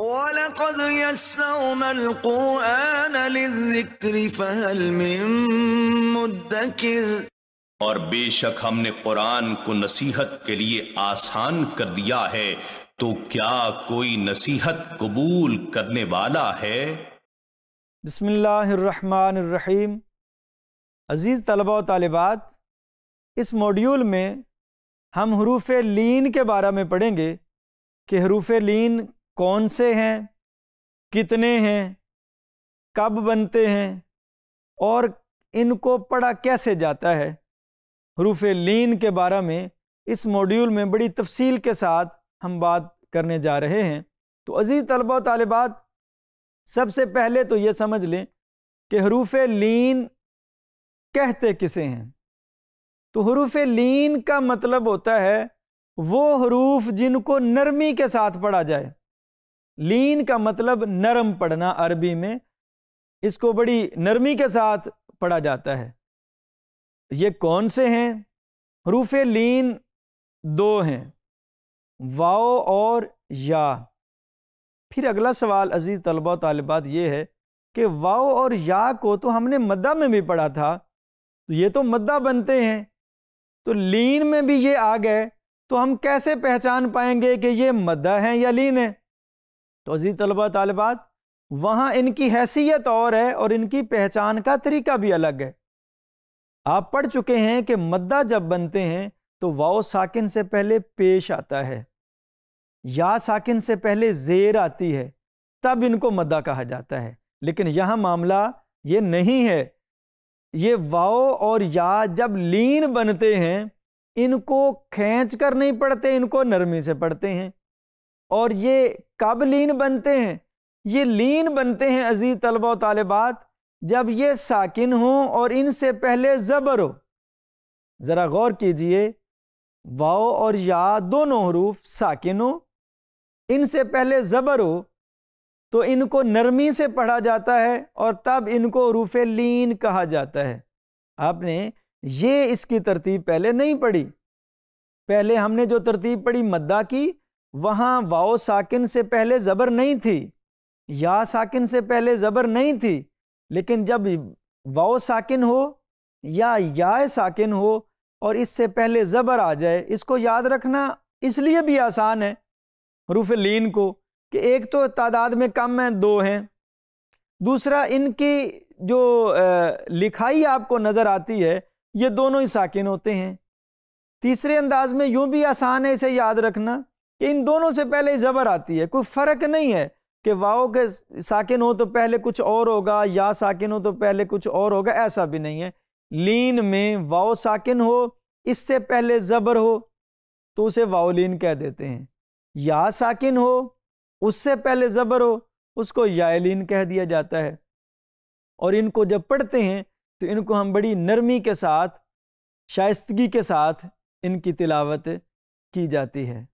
ولقد يسرنا القرآن للذكر فهل من مدكر और बेशक हमने कुरान को नसीहत के लिए आसान कर दिया है तो क्या कोई नसीहत कबूल करने वाला है बसमीम अज़ीज़ तलबा तलबात इस मॉड्यूल में हम हरूफ लीन के बारे में पढ़ेंगे कि हरूफ लीन कौन से हैं कितने हैं कब बनते हैं और इनको पढ़ा कैसे जाता है हरूफ लीन के बारे में इस मॉड्यूल में बड़ी तफसील के साथ हम बात करने जा रहे हैं तो अज़ीज़ तलबा तलबात सबसे पहले तो ये समझ लें कि हरूफ लीन कहते किसे हैं तो हरूफ लीन का मतलब होता है वो हरूफ जिनको नरमी के साथ पढ़ा जाए लीन का मतलब नरम पढ़ना अरबी में इसको बड़ी नरमी के साथ पढ़ा जाता है ये कौन से हैं हरूफ लीन दो हैं वाओ और या फिर अगला सवाल अजीज़ तलबा तलबात ये है कि वाओ और या को तो हमने मद्दा में भी पढ़ा था तो ये तो मद्दा बनते हैं तो लीन में भी ये आ गए तो हम कैसे पहचान पाएंगे कि ये मद्दा हैं या लीन है तो अजीज़ तलबा तलबात वहाँ इनकी हैसियत और है और इनकी पहचान का तरीका भी अलग है आप पढ़ चुके हैं कि मद्दा जब बनते हैं तो वाओ साकिन से पहले पेश आता है या साकिन से पहले जेर आती है तब इनको मद्दा कहा जाता है लेकिन यह मामला ये नहीं है ये वाओ और या जब लीन बनते हैं इनको खींच कर नहीं पढ़ते इनको नरमी से पढ़ते हैं और ये कब लीन बनते हैं ये लीन बनते हैं अजीज़ तलबा तलबात जब ये साकिन हों और इनसे पहले ज़बर हो ज़रा गौर कीजिए वाओ और या दोनों हरूफ साकिन हो इनसे पहले ज़बर हो तो इनको नरमी से पढ़ा जाता है और तब इनको रूफ़ लीन कहा जाता है आपने ये इसकी तरतीब पहले नहीं पढ़ी पहले हमने जो तरतीब पढ़ी मद्दा की वहाँ वाओ साकिन से पहले ज़बर नहीं थी या साकिन से पहले ज़बर नहीं थी लेकिन जब वाओ साकिन हो या या साकिन हो और इससे पहले ज़बर आ जाए इसको याद रखना इसलिए भी आसान है रूफ लीन को कि एक तो तादाद में कम हैं दो हैं दूसरा इनकी जो लिखाई आपको नज़र आती है ये दोनों ही साकिन होते हैं तीसरे अंदाज में यूँ भी आसान है इसे याद रखना कि इन दोनों से पहले ज़बर आती है कोई फ़र्क नहीं है कि वाओ के साकिन हो तो पहले कुछ और होगा या साकिन हो तो पहले कुछ और होगा ऐसा भी नहीं है लीन में वाओ साकिन हो इससे पहले ज़बर हो तो उसे वाओलिन कह देते हैं या साकिन हो उससे पहले ज़बर हो उसको यायलिन कह दिया जाता है और इनको जब पढ़ते हैं तो इनको हम बड़ी नरमी के साथ शाइस्तगी के साथ इनकी तिलावत की जाती है